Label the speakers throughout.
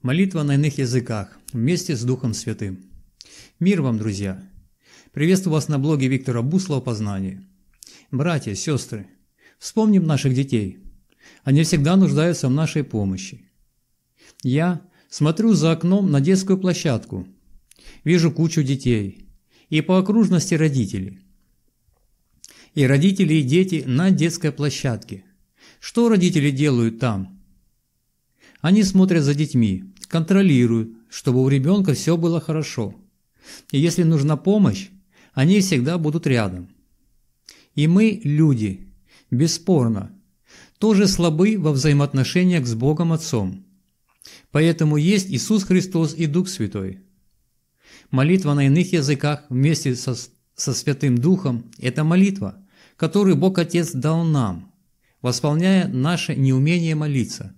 Speaker 1: Молитва на иных языках вместе с Духом Святым. Мир вам, друзья! Приветствую вас на блоге Виктора Буслова «Познание». Братья, сестры, вспомним наших детей. Они всегда нуждаются в нашей помощи. Я смотрю за окном на детскую площадку. Вижу кучу детей. И по окружности родителей. И родители, и дети на детской площадке. Что родители делают там – они смотрят за детьми, контролируют, чтобы у ребенка все было хорошо. И если нужна помощь, они всегда будут рядом. И мы, люди, бесспорно, тоже слабы во взаимоотношениях с Богом Отцом. Поэтому есть Иисус Христос и Дух Святой. Молитва на иных языках вместе со, со Святым Духом – это молитва, которую Бог Отец дал нам, восполняя наше неумение молиться –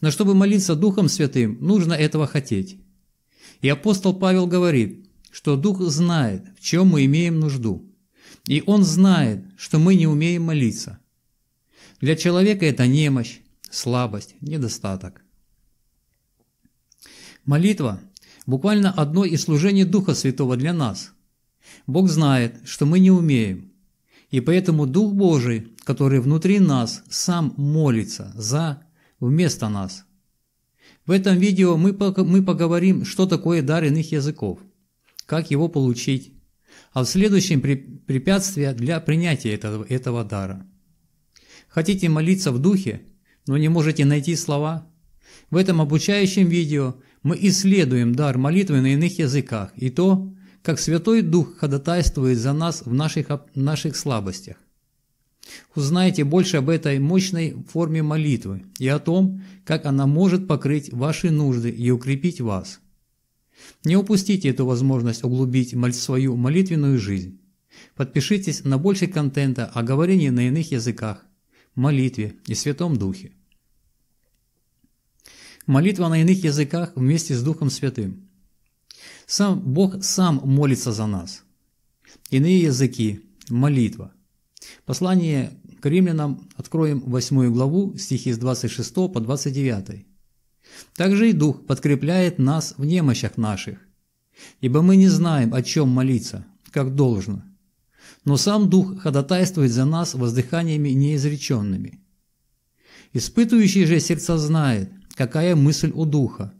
Speaker 1: но чтобы молиться Духом Святым, нужно этого хотеть. И апостол Павел говорит, что Дух знает, в чем мы имеем нужду. И Он знает, что мы не умеем молиться. Для человека это немощь, слабость, недостаток. Молитва – буквально одно из служений Духа Святого для нас. Бог знает, что мы не умеем, и поэтому Дух Божий, который внутри нас, сам молится за вместо нас. В этом видео мы, мы поговорим, что такое дар иных языков, как его получить, а в следующем при, препятствия для принятия этого, этого дара. Хотите молиться в духе, но не можете найти слова? В этом обучающем видео мы исследуем дар молитвы на иных языках и то, как Святой Дух ходатайствует за нас в наших, в наших слабостях. Узнайте больше об этой мощной форме молитвы и о том, как она может покрыть ваши нужды и укрепить вас. Не упустите эту возможность углубить свою молитвенную жизнь. Подпишитесь на больше контента о говорении на иных языках, молитве и Святом Духе. Молитва на иных языках вместе с Духом Святым. Сам Бог сам молится за нас. Иные языки – молитва – Послание к римлянам, откроем 8 главу, стихи с 26 по 29. Также и Дух подкрепляет нас в немощах наших, ибо мы не знаем, о чем молиться, как должно. Но сам Дух ходатайствует за нас воздыханиями неизреченными. Испытывающий же сердца знает, какая мысль у Духа,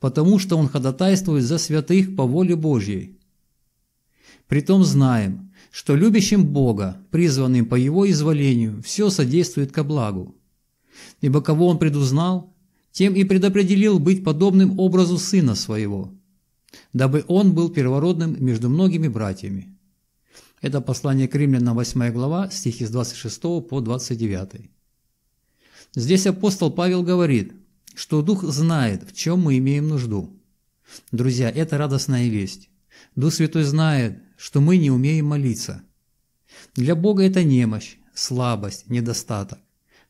Speaker 1: потому что Он ходатайствует за святых по воле Божьей. Притом знаем – что любящим Бога, призванным по Его изволению, все содействует ко благу. Ибо кого Он предузнал, тем и предопределил быть подобным образу Сына Своего, дабы Он был первородным между многими братьями. Это послание к римлянам 8 глава, стихи с 26 по 29. Здесь апостол Павел говорит, что Дух знает, в чем мы имеем нужду. Друзья, это радостная весть. Дух Святой знает, что мы не умеем молиться. Для Бога это немощь, слабость, недостаток.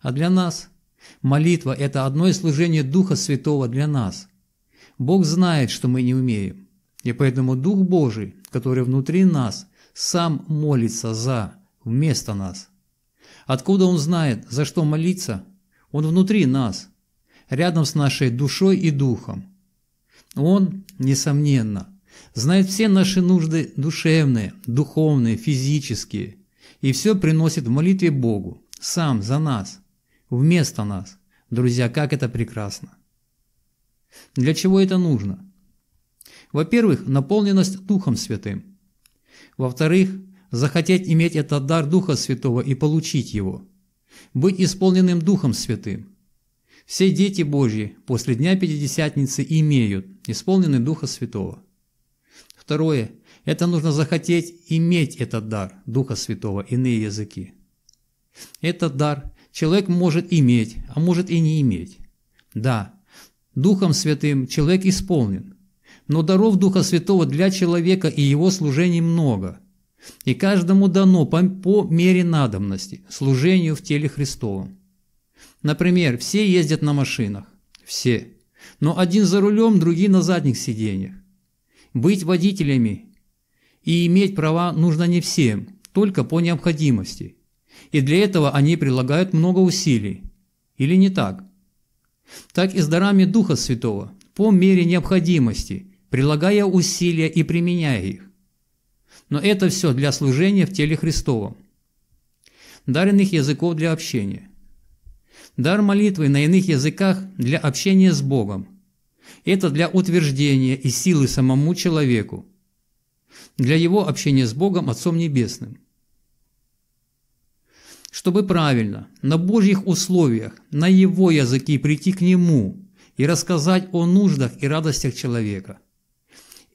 Speaker 1: А для нас молитва – это одно из служений Духа Святого для нас. Бог знает, что мы не умеем, и поэтому Дух Божий, который внутри нас, сам молится за, вместо нас. Откуда Он знает, за что молиться? Он внутри нас, рядом с нашей душой и духом. Он, несомненно, знает все наши нужды душевные, духовные, физические, и все приносит в молитве Богу, сам, за нас, вместо нас. Друзья, как это прекрасно! Для чего это нужно? Во-первых, наполненность Духом Святым. Во-вторых, захотеть иметь этот дар Духа Святого и получить его. Быть исполненным Духом Святым. Все дети Божьи после Дня Пятидесятницы имеют исполненный Духа Святого. Второе. Это нужно захотеть иметь этот дар Духа Святого, иные языки. Этот дар человек может иметь, а может и не иметь. Да, Духом Святым человек исполнен, но даров Духа Святого для человека и его служений много, и каждому дано по, по мере надобности служению в теле Христовом. Например, все ездят на машинах, все, но один за рулем, другие на задних сиденьях. Быть водителями и иметь права нужно не всем, только по необходимости. И для этого они прилагают много усилий. Или не так? Так и с дарами Духа Святого, по мере необходимости, прилагая усилия и применяя их. Но это все для служения в теле Христовом. Даренных языков для общения. Дар молитвы на иных языках для общения с Богом – это для утверждения и силы самому человеку, для его общения с Богом Отцом Небесным. Чтобы правильно, на Божьих условиях, на Его языке прийти к Нему и рассказать о нуждах и радостях человека.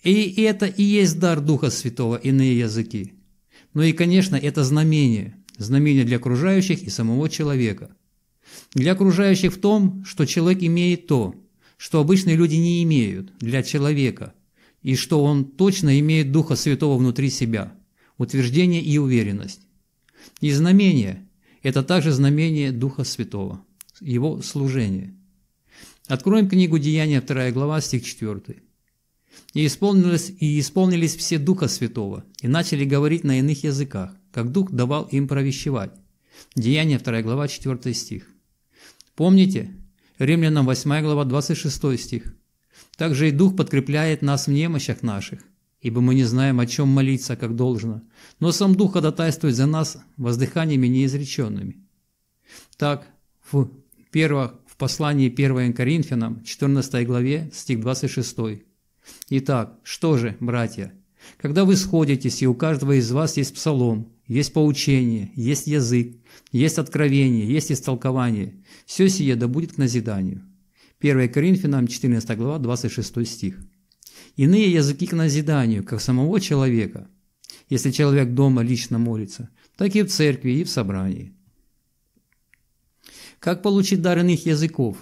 Speaker 1: И это и есть дар Духа Святого, иные языки. Ну и, конечно, это знамение, знамение для окружающих и самого человека. Для окружающих в том, что человек имеет то, что обычные люди не имеют для человека, и что он точно имеет Духа Святого внутри себя, утверждение и уверенность. И знамение – это также знамение Духа Святого, его служение. Откроем книгу Деяния, 2 глава, стих 4. «И исполнились, и исполнились все Духа Святого, и начали говорить на иных языках, как Дух давал им провещевать». Деяния, 2 глава, 4 стих. Помните, Римлянам 8 глава 26 стих. Также и Дух подкрепляет нас в немощах наших, ибо мы не знаем, о чем молиться, как должно, но сам Дух ходатайствует за нас воздыханиями неизреченными. Так, в, первых, в послании 1 Коринфянам, 14 главе, стих 26. Итак, что же, братья, когда вы сходитесь, и у каждого из вас есть псалом, есть поучение, есть язык, есть откровение, есть истолкование. Все сие да будет к назиданию. 1 Коринфянам 14 глава 26 стих. Иные языки к назиданию, как самого человека, если человек дома лично молится, так и в церкви, и в собрании. Как получить дар иных языков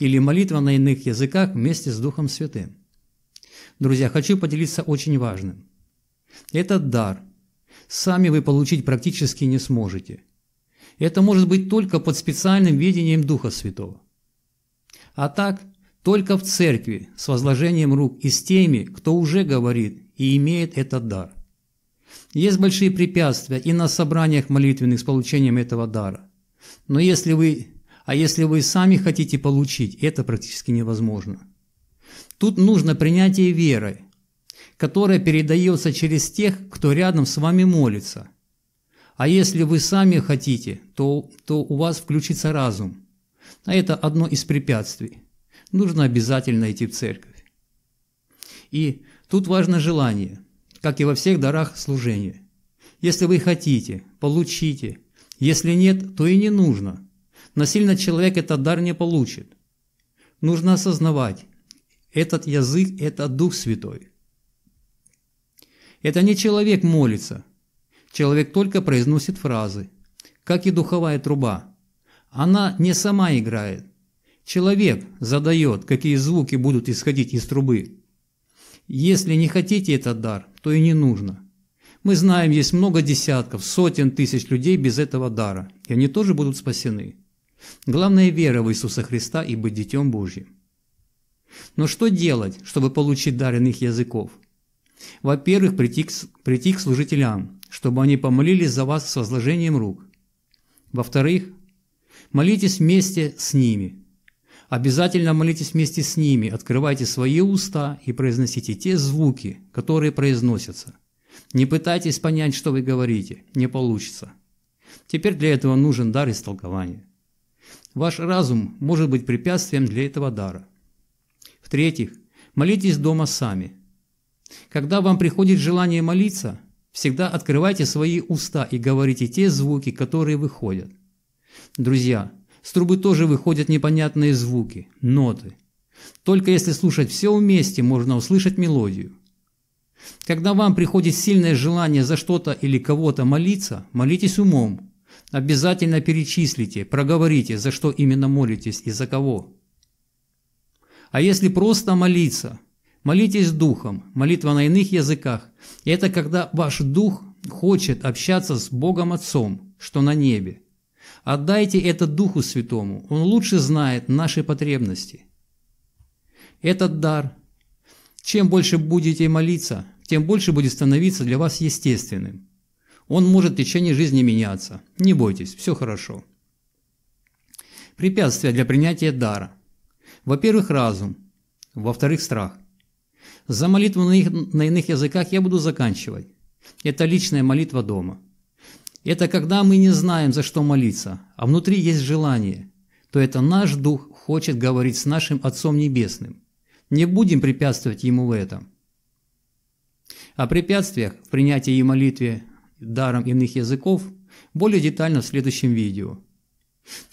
Speaker 1: или молитва на иных языках вместе с Духом Святым? Друзья, хочу поделиться очень важным. Этот дар – сами вы получить практически не сможете. Это может быть только под специальным ведением Духа Святого. А так, только в церкви с возложением рук и с теми, кто уже говорит и имеет этот дар. Есть большие препятствия и на собраниях молитвенных с получением этого дара. Но если вы, а если вы сами хотите получить, это практически невозможно. Тут нужно принятие верой, которое передается через тех, кто рядом с вами молится. А если вы сами хотите, то, то у вас включится разум. А это одно из препятствий. Нужно обязательно идти в церковь. И тут важно желание, как и во всех дарах служения. Если вы хотите, получите. Если нет, то и не нужно. Насильно человек этот дар не получит. Нужно осознавать, этот язык – это Дух Святой. Это не человек молится. Человек только произносит фразы, как и духовая труба. Она не сама играет. Человек задает, какие звуки будут исходить из трубы. Если не хотите этот дар, то и не нужно. Мы знаем, есть много десятков, сотен тысяч людей без этого дара, и они тоже будут спасены. Главное – вера в Иисуса Христа и быть Детем Божьим. Но что делать, чтобы получить дар иных языков – во-первых, прийти к, прийти к служителям, чтобы они помолились за вас с возложением рук. Во-вторых, молитесь вместе с ними. Обязательно молитесь вместе с ними, открывайте свои уста и произносите те звуки, которые произносятся. Не пытайтесь понять, что вы говорите, не получится. Теперь для этого нужен дар истолкования. Ваш разум может быть препятствием для этого дара. В-третьих, молитесь дома сами – когда вам приходит желание молиться, всегда открывайте свои уста и говорите те звуки, которые выходят. Друзья, с трубы тоже выходят непонятные звуки, ноты. Только если слушать все вместе, можно услышать мелодию. Когда вам приходит сильное желание за что-то или кого-то молиться, молитесь умом. Обязательно перечислите, проговорите, за что именно молитесь и за кого. А если просто молиться – Молитесь духом, молитва на иных языках. И это когда ваш дух хочет общаться с Богом Отцом, что на небе. Отдайте это Духу Святому, Он лучше знает наши потребности. Этот дар. Чем больше будете молиться, тем больше будет становиться для вас естественным. Он может в течение жизни меняться. Не бойтесь, все хорошо. Препятствия для принятия дара. Во-первых, разум. Во-вторых, страх. За молитву на, их, на иных языках я буду заканчивать. Это личная молитва дома. Это когда мы не знаем, за что молиться, а внутри есть желание, то это наш Дух хочет говорить с нашим Отцом Небесным. Не будем препятствовать Ему в этом. О препятствиях в принятии и молитве даром иных языков более детально в следующем видео.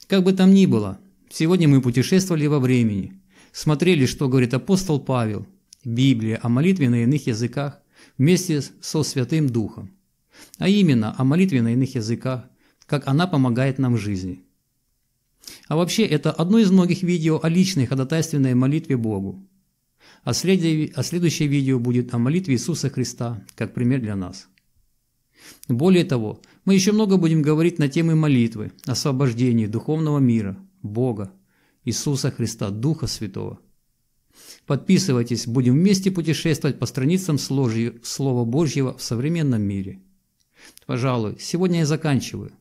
Speaker 1: Как бы там ни было, сегодня мы путешествовали во времени, смотрели, что говорит апостол Павел – Библия о молитве на иных языках вместе со Святым Духом, а именно о молитве на иных языках, как она помогает нам в жизни. А вообще, это одно из многих видео о личной ходатайственной молитве Богу. А, следующее, а следующее видео будет о молитве Иисуса Христа, как пример для нас. Более того, мы еще много будем говорить на темы молитвы, освобождения духовного мира, Бога, Иисуса Христа, Духа Святого – Подписывайтесь, будем вместе путешествовать по страницам Слова Божьего в современном мире. Пожалуй, сегодня я заканчиваю.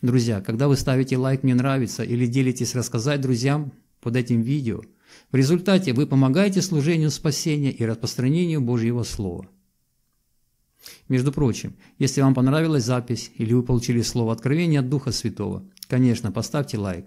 Speaker 1: Друзья, когда вы ставите лайк «Мне нравится» или делитесь «Рассказать друзьям» под этим видео, в результате вы помогаете служению спасения и распространению Божьего Слова. Между прочим, если вам понравилась запись или вы получили слово откровения от Духа Святого, конечно, поставьте лайк.